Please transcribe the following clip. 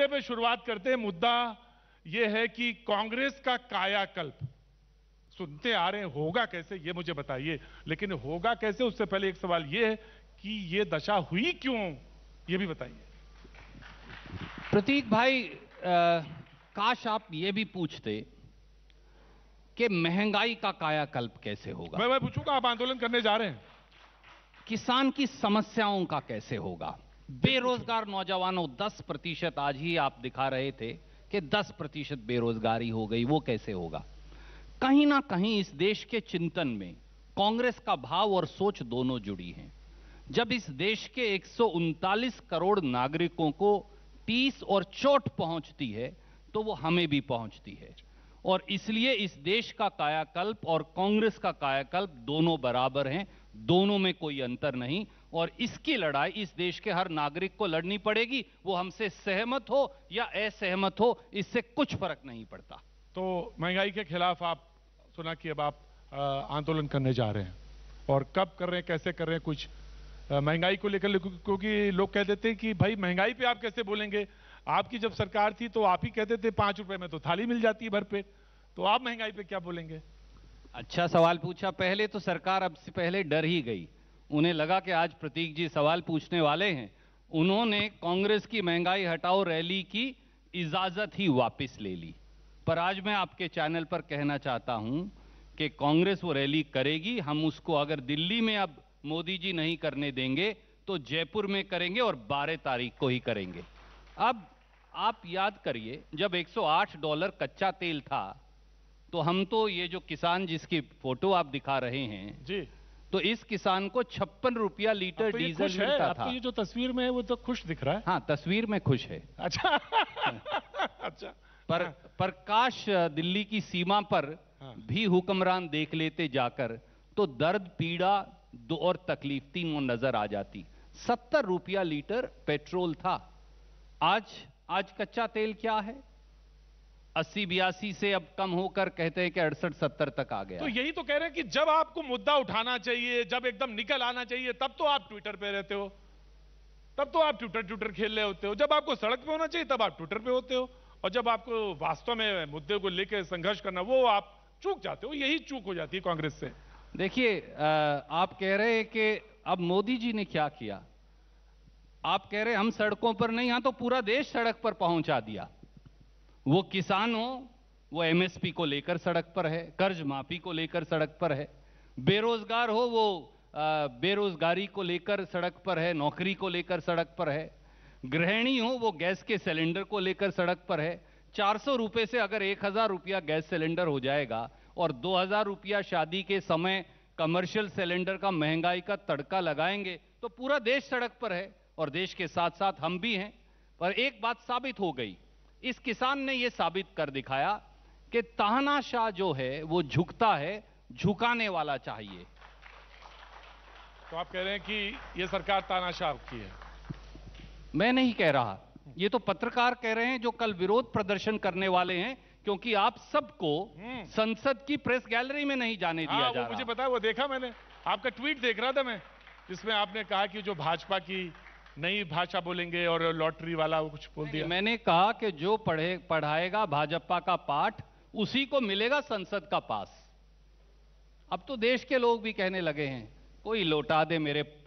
मुद्दे पे शुरुआत करते हैं मुद्दा यह है कि कांग्रेस का कायाकल्प सुनते आ रहे हैं होगा कैसे ये मुझे बताइए लेकिन होगा कैसे उससे पहले एक सवाल ये है कि ये दशा हुई क्यों ये भी बताइए प्रतीक भाई आ, काश आप ये भी पूछते कि महंगाई का कायाकल्प कैसे होगा मैं मैं पूछूंगा आप आंदोलन करने जा रहे हैं किसान की समस्याओं का कैसे होगा बेरोजगार नौजवानों 10 प्रतिशत आज ही आप दिखा रहे थे कि 10 प्रतिशत बेरोजगारी हो गई वो कैसे होगा कहीं ना कहीं इस देश के चिंतन में कांग्रेस का भाव और सोच दोनों जुड़ी हैं जब इस देश के एक करोड़ नागरिकों को तीस और चोट पहुंचती है तो वो हमें भी पहुंचती है और इसलिए इस देश का कायाकल्प और कांग्रेस का कायाकल्प दोनों बराबर हैं दोनों में कोई अंतर नहीं और इसकी लड़ाई इस देश के हर नागरिक को लड़नी पड़ेगी वो हमसे सहमत हो या असहमत हो इससे कुछ फर्क नहीं पड़ता तो महंगाई के खिलाफ आप सुना कि अब आप आंदोलन करने जा रहे हैं और कब कर रहे हैं कैसे कर रहे हैं कुछ महंगाई को लेकर क्योंकि लोग कह देते हैं कि भाई महंगाई पे आप कैसे बोलेंगे आपकी जब सरकार थी तो आप ही कहते थे पाँच रुपये में तो थाली मिल जाती है भरपेट तो आप महंगाई पे क्या बोलेंगे अच्छा सवाल पूछा पहले तो सरकार अब से पहले डर ही गई उन्हें लगा कि आज प्रतीक जी सवाल पूछने वाले हैं उन्होंने कांग्रेस की महंगाई हटाओ रैली की इजाज़त ही वापस ले ली पर आज मैं आपके चैनल पर कहना चाहता हूं कि कांग्रेस वो रैली करेगी हम उसको अगर दिल्ली में अब मोदी जी नहीं करने देंगे तो जयपुर में करेंगे और 12 तारीख को ही करेंगे अब आप याद करिए जब 108 डॉलर कच्चा तेल था तो हम तो ये जो किसान जिसकी फोटो आप दिखा रहे हैं जी तो इस किसान को छप्पन रुपया लीटर तो डीजल मिलता था ये जो तस्वीर में है वो तो खुश दिख रहा है हाँ तस्वीर में खुश है अच्छा अच्छा पर हाँ। पर दिल्ली की सीमा पर हाँ। भी हुक्मरान देख लेते जाकर तो दर्द पीड़ा दो और तकलीफ तीन वो नजर आ जाती सत्तर रुपया लीटर पेट्रोल था आज आज कच्चा तेल क्या है अस्सी बयासी से अब कम होकर कहते हैं कि अड़सठ सत्तर तक आ गया तो यही तो कह रहे हैं कि जब आपको मुद्दा उठाना चाहिए जब एकदम निकल आना चाहिए तब तो आप ट्विटर पे रहते हो तब तो आप ट्विटर ट्विटर खेल रहे होते हो जब आपको सड़क पे होना चाहिए तब आप ट्विटर पे होते हो और जब आपको वास्तव में मुद्दे को लेकर संघर्ष करना वो आप चूक जाते हो यही चूक हो जाती है कांग्रेस से देखिए आप कह रहे हैं कि अब मोदी जी ने क्या किया आप कह रहे हम सड़कों पर नहीं हाँ तो पूरा देश सड़क पर पहुंचा दिया वो किसान हो वो एमएसपी को लेकर सड़क पर है कर्ज माफी को लेकर सड़क पर है बेरोजगार हो वो बेरोजगारी को लेकर सड़क पर है नौकरी को लेकर सड़क पर है गृहिणी हो वो गैस के सिलेंडर को लेकर सड़क पर है चार सौ से अगर एक हज़ार रुपया गैस सिलेंडर हो जाएगा और दो हज़ार रुपया शादी के समय कमर्शियल सिलेंडर का महंगाई का तड़का लगाएंगे तो पूरा देश सड़क पर है और देश के साथ साथ हम भी हैं पर एक बात साबित हो गई इस किसान ने यह साबित कर दिखाया कि ताहनाशाह जो है वो झुकता है झुकाने वाला चाहिए तो आप कह रहे हैं कि यह सरकार तानाशाह की है मैं नहीं कह रहा ये तो पत्रकार कह रहे हैं जो कल विरोध प्रदर्शन करने वाले हैं क्योंकि आप सबको हम्म। संसद की प्रेस गैलरी में नहीं जाने दिया आ, हाँ, जा मुझे पता वो देखा मैंने आपका ट्वीट देख रहा था मैं जिसमें आपने कहा कि जो भाजपा की नई भाषा बोलेंगे और लॉटरी वाला वो कुछ बोल दिया मैंने कहा कि जो पढ़े पढ़ाएगा भाजपा का पाठ उसी को मिलेगा संसद का पास अब तो देश के लोग भी कहने लगे हैं कोई लौटा दे मेरे